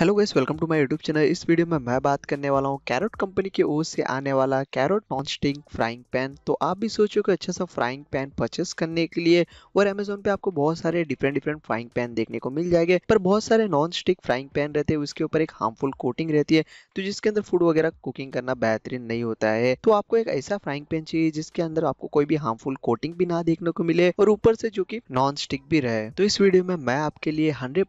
hello guys welcome to my YouTube channel इस video में मैं बात करने वाला हूँ कैरोट कंपनी की ओर से आने वाला Carote non stick frying pan तो आप भी सोचो कि अच्छा सा फ्राइंग पैन परचेस करने के लिए और अमेजोन पे आपको बहुत सारे डिफरेंट डिफरेंट फ्राइंग पैन देखने को मिल जाएंगे पर बहुत सारे नॉन स्टिक फ्राइंग पैन रहते हैं उसके ऊपर एक हार्मफुल कोटिंग रहती है तो जिसके अंदर फूड वगैरह कुकिंग करना बेहतरीन नहीं होता है तो आपको एक ऐसा फ्राइंग पैन चाहिए जिसके अंदर आपको कोई भी हार्मफुल कोटिंग भी ना देखने को मिले और ऊपर से जो की नॉन स्टिक भी रहे तो इस वीडियो में मैं आपके लिए हंड्रेड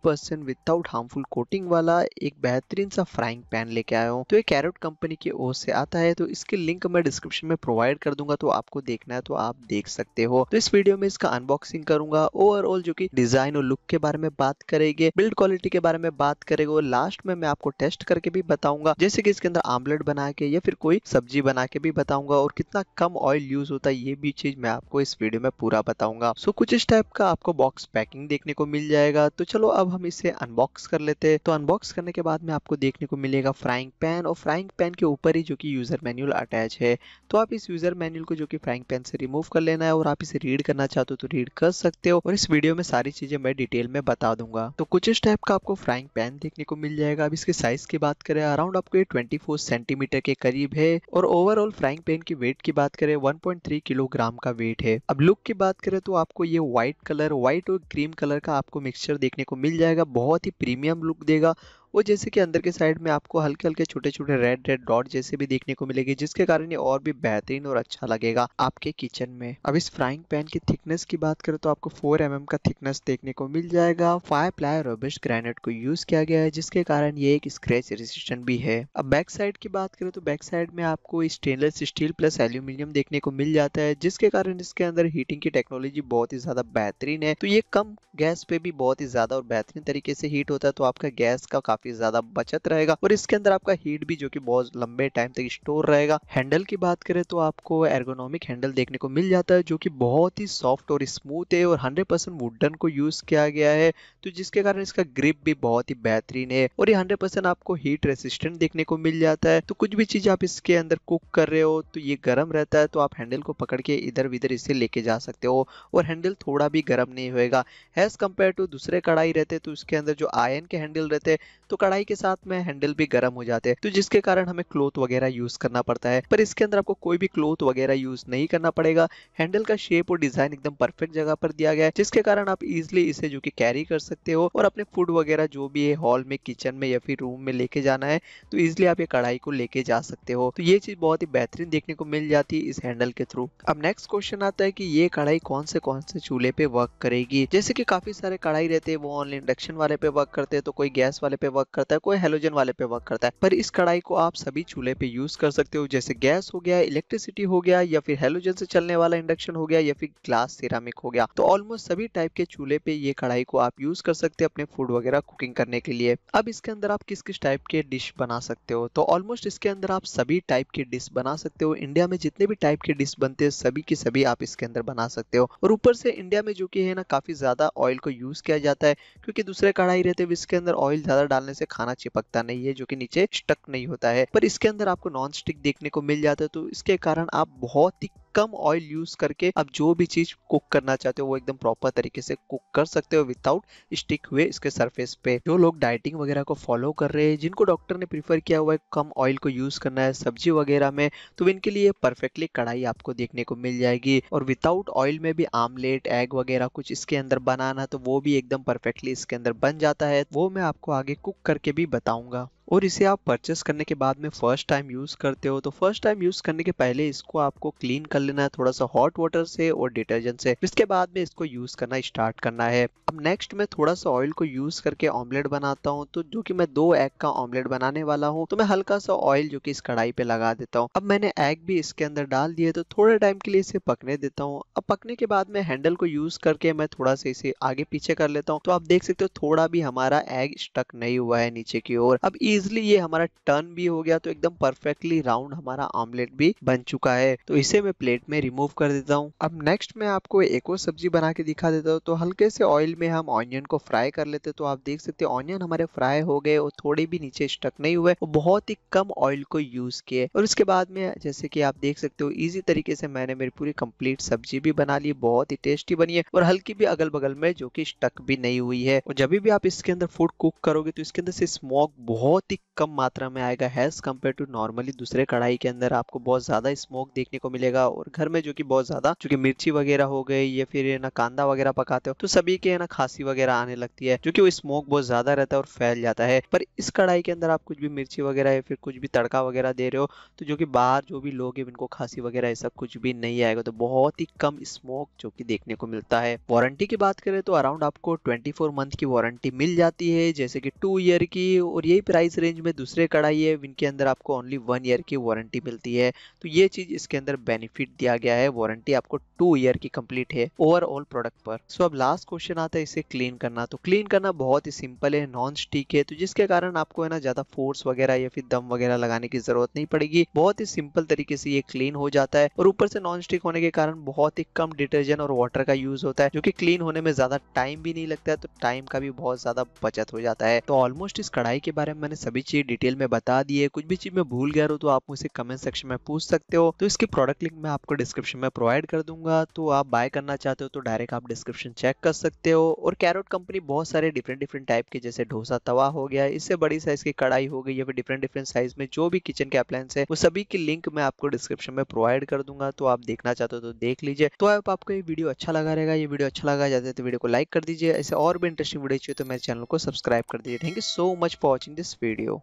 विदाउट हार्मफुल कोटिंग वाला एक बेहतरीन सा फ्राइंग पैन लेके आया हूँ तो ये कैरेट कंपनी की ओर से आता है तो इसके लिंक मैं डिस्क्रिप्शन में प्रोवाइड कर दूंगा तो आपको देखना है तो आप देख सकते हो तो इस वीडियो में इसका अनबॉक्सिंग करूंगा ओवरऑल जो की डिजाइन और लुक के बारे में बात करेंगे बिल्ड क्वालिटी के बारे में बात करेगा और लास्ट में मैं आपको टेस्ट करके भी बताऊंगा जैसे कि इसके अंदर आमलेट बना के या फिर कोई सब्जी बना के भी बताऊंगा और कितना कम ऑयल यूज होता है ये भी चीज मैं आपको इस वीडियो में पूरा बताऊंगा सो कुछ इस टाइप का आपको बॉक्स पैकिंग देखने को मिल जाएगा तो चलो अब हम इसे अनबॉक्स कर लेते हैं तो अनबॉक्स मिक्स करने के बाद में आपको देखने को मिलेगा फ्राइंग पैन और फ्राइंग पैन के ऊपर ही जो कि यूज़र मैनुअल अटैच है तो आप इस यूज़र मैनुअल को जो कि फ्राइंग पैन से रिमूव कर लेना है और आप इसे रीड करना चाहते हो तो रीड कर सकते हो और इस वीडियो में सारी चीज़ें मैं डिटेल में बता दूंगा तो कुछ इस टाइप का आपको फ्राइंग पैन देखने को मिल जाएगा अब इसके साइज़ की बात करें अराउंड आपको ये ट्वेंटी सेंटीमीटर के करीब है और ओवरऑल फ्राइंग पैन की वेट की बात करें वन किलोग्राम का वेट है अब लुक की बात करें तो आपको ये व्हाइट कलर व्हाइट और क्रीम कलर का आपको मिक्सचर देखने को मिल जाएगा बहुत ही प्रीमियम लुक देगा वो जैसे कि अंदर के साइड में आपको हल्के हल्के छोटे छोटे रेड रेड डॉट जैसे भी देखने को मिलेगी जिसके कारण ये और भी बेहतरीन और अच्छा लगेगा आपके किचन में अब इस फ्राइंग पैन की थिकनेस की बात करें तो आपको फोर एम mm का थिकनेस देखने को मिल जाएगा फाइव प्लाई रबिश ग्रेनेट को यूज किया गया है जिसके कारण ये एक स्क्रेच रेजिस्टेंट भी है अब बैक साइड की बात करें तो बैक साइड में आपको स्टेनलेस स्टील प्लस एल्यूमिनियम देखने को मिल जाता है जिसके कारण इसके अंदर हीटिंग की टेक्नोलॉजी बहुत ही ज्यादा बेहतरीन है तो ये कम गैस पे भी बहुत ही ज्यादा और बेहतरीन तरीके से हीट होता है तो आपका गैस का काफी काफी ज्यादा बचत रहेगा और इसके अंदर आपका हीट भी जो कि बहुत लंबे टाइम तक स्टोर रहेगा हैंडल की बात करें तो आपको एर्गोनॉमिक हैंडल देखने को मिल जाता है जो कि बहुत ही सॉफ्ट और स्मूथ है और हंड्रेड परसेंट वुडन को यूज किया गया है तो जिसके कारण इसका ग्रिप भी बहुत ही बेहतरीन है और ये हंड्रेड आपको हीट रेसिस्टेंट देखने को मिल जाता है तो कुछ भी चीज आप इसके अंदर कुक कर रहे हो तो ये गर्म रहता है तो आप हैंडल को पकड़ के इधर विधर इसे लेके जा सकते हो और हैंडल थोड़ा भी गर्म नहीं होगा एज कम्पेयर टू दूसरे कड़ाई रहते तो उसके अंदर जो आयन के हैंडल रहते तो कढ़ाई के साथ में हैंडल भी गर्म हो जाते हैं तो जिसके कारण हमें क्लोथ वगैरह यूज करना पड़ता है पर इसके अंदर आपको कोई भी क्लोथ वगैरह यूज नहीं करना पड़ेगा हैंडल का शेप और डिजाइन एकदम परफेक्ट जगह पर दिया गया है जिसके कारण आप इजिली इसे जो कि कैरी कर सकते हो और अपने फूड वगैरह जो भी है हॉल में किचन में या फिर रूम में लेके जाना है तो इजिली आप ये कढ़ाई को लेके जा सकते हो तो ये चीज बहुत ही बेहतरीन देखने को मिल जाती है इस हैंडल के थ्रू अब नेक्स्ट क्वेश्चन आता है कि ये कढ़ाई कौन से कौन से चूल्हे पे वर्क करेगी जैसे कि काफी सारे कढ़ाई रहते हैं वो ऑनलाइन इंडक्शन वाले पे वर्क करते हैं तो कोई गैस वाले पे वर्क करता है कोई हेलोजन वाले पे वर्क करता है पर इस कढ़ाई को आप सभी चूल्हे पे यूज कर सकते हो जैसे गैस हो गया इलेक्ट्रिसिटी हो गया या फिर हेलोजन से चलने वाला इंडक्शन हो गया या फिर ग्लास सिरामिक हो गया तो ऑलमोस्ट सभी टाइप के चूल्हे पे ये कढ़ाई को आप यूज कर सकते हैं अपने फूड वगैरह कुकिंग करने के लिए अब इसके अंदर आप किस किस टाइप के डिश बना सकते हो तो ऑलमोस्ट इसके अंदर आप सभी टाइप की डिश बना सकते हो इंडिया में जितने भी टाइप के डिश बनते हैं सभी के सभी आप इसके अंदर बना सकते हो और ऊपर से इंडिया में जो कि है ना काफी ज्यादा ऑयल को यूज किया जाता है क्योंकि दूसरे कढ़ाई रहते हैं इसके अंदर ऑयल ज्यादा डालने डालने से खाना चिपकता नहीं है जो कि नीचे स्टक नहीं होता है पर इसके अंदर आपको नॉन स्टिक देखने को मिल जाता है तो इसके कारण आप बहुत ही कम ऑयल यूज करके आप जो भी चीज कुक करना चाहते हो वो एकदम प्रॉपर तरीके से कुक कर सकते हो विदाउट स्टिक हुए इसके सरफेस पे जो लोग डाइटिंग वगैरह को फॉलो कर रहे हैं जिनको डॉक्टर ने प्रीफर किया हुआ है कम ऑयल को यूज करना है सब्जी वगैरह में तो इनके लिए परफेक्टली कढ़ाई आपको देखने को मिल जाएगी और विदाउट ऑयल में भी आमलेट एग वगैरह कुछ इसके अंदर बनाना तो वो भी एकदम परफेक्टली इसके अंदर बन जाता है वो मैं आपको आगे कुक करके भी बताऊंगा और इसे आप परचेस करने के बाद में फर्स्ट टाइम यूज़ करते हो तो फर्स्ट टाइम यूज़ करने के पहले इसको आपको क्लीन कर लेना है थोड़ा सा हॉट वाटर से और डिटर्जेंट से इसके बाद में इसको यूज़ करना स्टार्ट करना है अब नेक्स्ट मैं थोड़ा सा ऑयल को यूज़ करके ऑमलेट बनाता हूँ तो जो कि मैं दो एग का ऑमलेट बनाने वाला हूँ तो मैं हल्का सा ऑयल जो कि इस कढ़ाई पे लगा देता हूँ अब मैंने एग भी इसके अंदर डाल दिए तो थोड़े टाइम के लिए इसे पकने देता हूँ अब पकने के बाद में हैंडल को यूज़ करके मैं थोड़ा सा इसे आगे पीछे कर लेता हूँ तो आप देख सकते हो थोड़ा भी हमारा एग स्टक नहीं हुआ है नीचे की ओर अब इजिली ये हमारा टर्न भी हो गया तो एकदम परफेक्टली राउंड हमारा ऑमलेट भी बन चुका है तो इसे मैं प्लेट में रिमूव कर देता हूँ अब नेक्स्ट मैं आपको एक और सब्जी बना के दिखा देता हूँ तो हल्के से ऑयल में हम ऑनियन को फ्राई कर लेते तो आप देख सकते ऑनियन हमारे फ्राई हो गए और थोड़े भी नीचे स्टक नहीं हुए और बहुत ही कम ऑयल को यूज किए और उसके बाद में जैसे कि आप देख सकते हो इजी तरीके से मैंने मेरी पूरी कंप्लीट सब्जी भी बना ली बहुत ही टेस्टी बनी है और हल्की भी अगल बगल में जो कि स्टक भी नहीं हुई है और जब भी आप इसके अंदर फूड कुक करोगे तो इसके अंदर से स्मोक बहुत बहुत ही कम मात्रा में आएगा हैज़ कम्पेयर टू नॉर्मली दूसरे कढ़ाई के अंदर आपको बहुत ज़्यादा स्मोक देखने को मिलेगा और घर में जो कि बहुत ज़्यादा चूँकि मिर्ची वगैरह हो गई या फिर ना कांदा वगैरह पकाते हो तो सभी के ना खांसी वगैरह आने लगती है जो कि वो स्मोक बहुत ज़्यादा रहता है और फैल जाता है पर इस कढ़ाई के अंदर आप कुछ भी मिर्ची वगैरह या फिर कुछ भी तड़का वगैरह दे रहे हो तो जो कि बाहर जो भी लोग हैं उनको खांसी वगैरह सब कुछ भी नहीं आएगा तो बहुत ही कम स्मोक जो कि देखने को मिलता है वारंटी की बात करें तो अराउंड आपको ट्वेंटी मंथ की वारंटी मिल जाती है जैसे कि टू ईयर की और यही प्राइस प्राइस रेंज में दूसरे कढ़ाई है इनके अंदर आपको ओनली वन ईयर की वारंटी मिलती है तो ये चीज इसके अंदर बेनिफिट दिया गया है वारंटी आपको टू ईयर की कंप्लीट है ओवरऑल प्रोडक्ट पर सो अब लास्ट क्वेश्चन आता है इसे क्लीन करना तो क्लीन करना बहुत ही सिंपल है नॉन स्टिक है तो जिसके कारण आपको है ना ज्यादा फोर्स वगैरह या फिर दम वगैरह लगाने की जरूरत नहीं पड़ेगी बहुत ही सिंपल तरीके से ये क्लीन हो जाता है और ऊपर से नॉन स्टिक होने के कारण बहुत ही कम डिटर्जेंट और वाटर का यूज होता है जो कि क्लीन होने में ज्यादा टाइम भी नहीं लगता है तो टाइम का भी बहुत ज्यादा बचत हो जाता है तो ऑलमोस्ट इस कढ़ाई के बारे में मैंने सभी चीज डिटेल में बता दिए कुछ भी चीज में भूल गया तो आप मुझे कमेंट सेक्शन में पूछ सकते हो तो इसकी प्रोडक्ट लिंक मैं आपको डिस्क्रिप्शन में प्रोवाइड कर दूंगा तो आप बाय करना चाहते हो तो डायरेक्ट आप डिस्क्रिप्शन चेक कर सकते हो और कैरोट कंपनी बहुत सारे डिफरेंट डिफरेंट टाइप के जैसे डोसा तवा हो गया इससे बड़ी साइज की कड़ाई हो गई या फिर डिफरेंट डिफरेंट साइज में जो भी किचन के अप्लायंस है वो सभी की लिंक मैं आपको डिस्क्रिप्शन में प्रोवाइड कर दूंगा तो आप देखना चाहते हो तो देख लीजिए तो आप आपको ये वीडियो अच्छा लगा रहेगा ये वीडियो अच्छा लगा जाता है तो वीडियो को लाइक कर दीजिए ऐसे और भी इंटरेस्टिंग वीडियो चाहिए तो मेरे चैनल को सब्सक्राइब कर दीजिए thank you so much for watching this video video